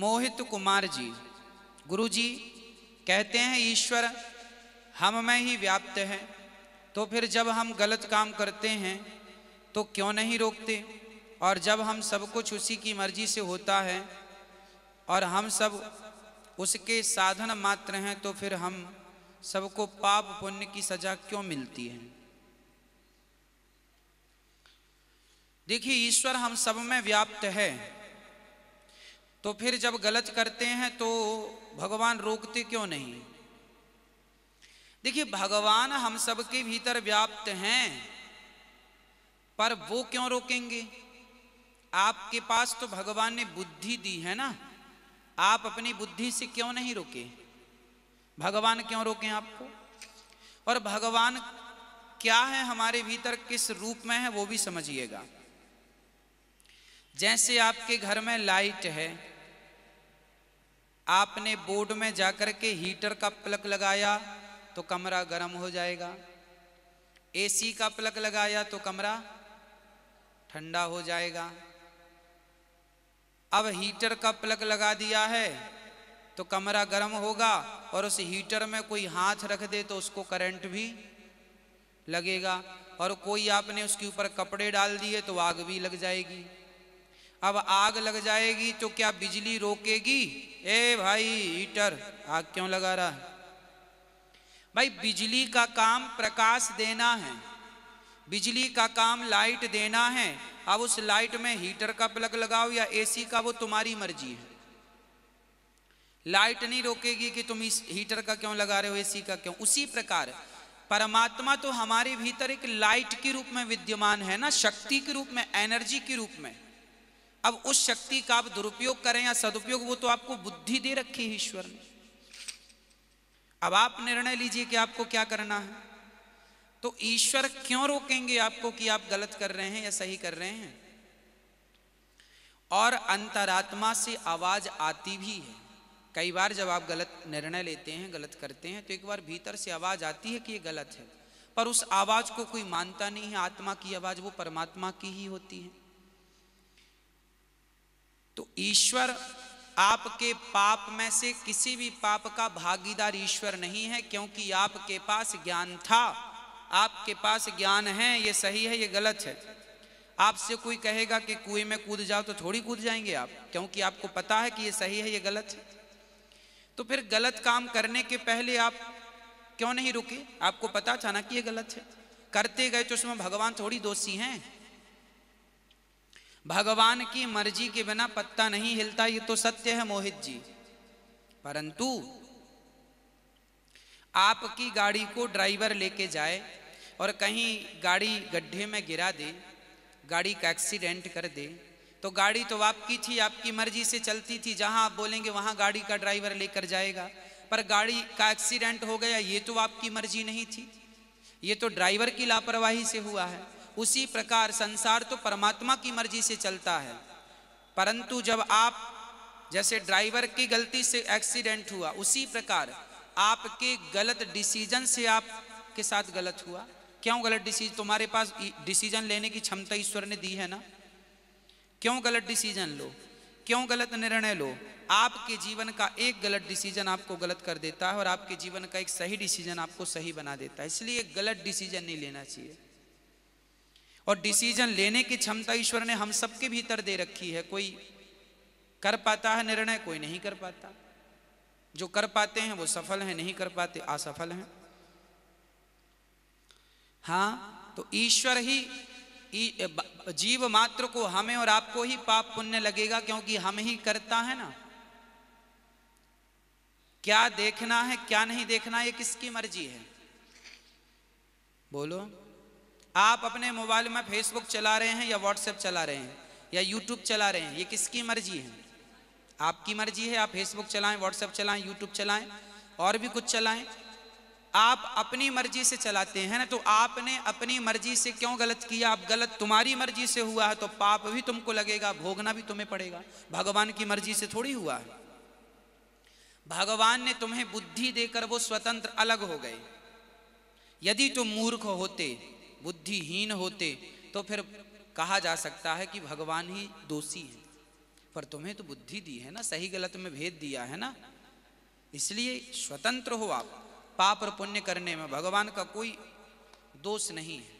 मोहित कुमार जी गुरु जी कहते हैं ईश्वर हम में ही व्याप्त है तो फिर जब हम गलत काम करते हैं तो क्यों नहीं रोकते और जब हम सब कुछ उसी की मर्जी से होता है और हम सब उसके साधन मात्र हैं तो फिर हम सबको पाप पुण्य की सजा क्यों मिलती है देखिए ईश्वर हम सब में व्याप्त है तो फिर जब गलत करते हैं तो भगवान रोकते क्यों नहीं देखिए भगवान हम सबके भीतर व्याप्त हैं पर वो क्यों रोकेंगे आपके पास तो भगवान ने बुद्धि दी है ना आप अपनी बुद्धि से क्यों नहीं रोके भगवान क्यों रोके आपको और भगवान क्या है हमारे भीतर किस रूप में है वो भी समझिएगा जैसे आपके घर में लाइट है आपने बोर्ड में जाकर के हीटर का प्लग लगाया तो कमरा गर्म हो जाएगा एसी का प्लग लगाया तो कमरा ठंडा हो जाएगा अब हीटर का प्लग लगा दिया है तो कमरा गर्म होगा और उस हीटर में कोई हाथ रख दे तो उसको करंट भी लगेगा और कोई आपने उसके ऊपर कपड़े डाल दिए तो आग भी लग जाएगी अब आग लग जाएगी तो क्या बिजली रोकेगी ए भाई हीटर आग क्यों लगा रहा है भाई बिजली का काम प्रकाश देना है बिजली का काम लाइट देना है अब उस लाइट में हीटर का प्लग लगाओ या एसी का वो तुम्हारी मर्जी है लाइट नहीं रोकेगी कि तुम इस हीटर का क्यों लगा रहे हो एसी का क्यों उसी प्रकार परमात्मा तो हमारे भीतर एक लाइट के रूप में विद्यमान है ना शक्ति के रूप में एनर्जी के रूप में अब उस शक्ति का आप दुरुपयोग करें या सदुपयोग वो तो आपको बुद्धि दे रखी है ईश्वर ने अब आप निर्णय लीजिए कि आपको क्या करना है तो ईश्वर क्यों रोकेंगे आपको कि आप गलत कर रहे हैं या सही कर रहे हैं और अंतरात्मा से आवाज आती भी है कई बार जब आप गलत निर्णय लेते हैं गलत करते हैं तो एक बार भीतर से आवाज आती है कि ये गलत है पर उस आवाज को कोई मानता नहीं है आत्मा की आवाज वो परमात्मा की ही होती है तो ईश्वर आपके पाप में से किसी भी पाप का भागीदार ईश्वर नहीं है क्योंकि आपके पास ज्ञान था आपके पास ज्ञान है ये सही है ये गलत है आपसे कोई कहेगा कि कुएं में कूद जाओ तो थोड़ी कूद जाएंगे आप क्योंकि आपको पता है कि ये सही है ये गलत है तो फिर गलत काम करने के पहले आप क्यों नहीं रुके आपको पता था ना कि ये गलत है करते गए तो उसमें भगवान थोड़ी दोषी हैं भगवान की मर्जी के बिना पत्ता नहीं हिलता ये तो सत्य है मोहित जी परंतु आपकी गाड़ी को ड्राइवर लेके जाए और कहीं गाड़ी गड्ढे में गिरा दे गाड़ी का एक्सीडेंट कर दे तो गाड़ी तो आपकी थी आपकी मर्जी से चलती थी जहां आप बोलेंगे वहां गाड़ी का ड्राइवर लेकर जाएगा पर गाड़ी का एक्सीडेंट हो गया ये तो आपकी मर्जी नहीं थी ये तो ड्राइवर की लापरवाही से हुआ है उसी प्रकार संसार तो परमात्मा की मर्जी से चलता है परंतु जब आप जैसे ड्राइवर की गलती से एक्सीडेंट हुआ उसी प्रकार आपके गलत डिसीजन से आपके साथ गलत हुआ क्यों गलत डिसीजन तुम्हारे पास डिसीजन लेने की क्षमता ईश्वर ने दी है ना क्यों गलत डिसीजन लो क्यों गलत निर्णय लो आपके जीवन का एक गलत डिसीजन आपको गलत कर देता है और आपके जीवन का एक सही डिसीजन आपको सही बना देता है इसलिए गलत डिसीजन नहीं लेना चाहिए और डिसीजन लेने की क्षमता ईश्वर ने हम सबके भीतर दे रखी है कोई कर पाता है निर्णय कोई नहीं कर पाता जो कर पाते हैं वो सफल हैं नहीं कर पाते असफल हैं हाँ तो ईश्वर ही जीव मात्र को हमें और आपको ही पाप पुण्य लगेगा क्योंकि हम ही करता है ना क्या देखना है क्या नहीं देखना ये किसकी मर्जी है बोलो आप अपने मोबाइल में फेसबुक चला रहे हैं या व्हाट्सएप चला रहे हैं या यूट्यूब चला रहे हैं ये किसकी मर्जी है आपकी मर्जी है आप फेसबुक चलाएं व्हाट्सएप चलाएं यूट्यूब चलाएं और भी कुछ चलाएं आप अपनी मर्जी से चलाते हैं ना तो आपने अपनी मर्जी से क्यों गलत किया आप गलत तुम्हारी मर्जी से हुआ है तो पाप भी तुमको लगेगा भोगना भी तुम्हें पड़ेगा भगवान की मर्जी से थोड़ी हुआ है भगवान ने तुम्हें बुद्धि देकर वो स्वतंत्र अलग हो गए यदि तुम मूर्ख होते बुद्धिहीन होते तो फिर कहा जा सकता है कि भगवान ही दोषी है पर तुम्हें तो बुद्धि दी है ना सही गलत में भेद दिया है ना इसलिए स्वतंत्र हो आप पाप और पुण्य करने में भगवान का कोई दोष नहीं है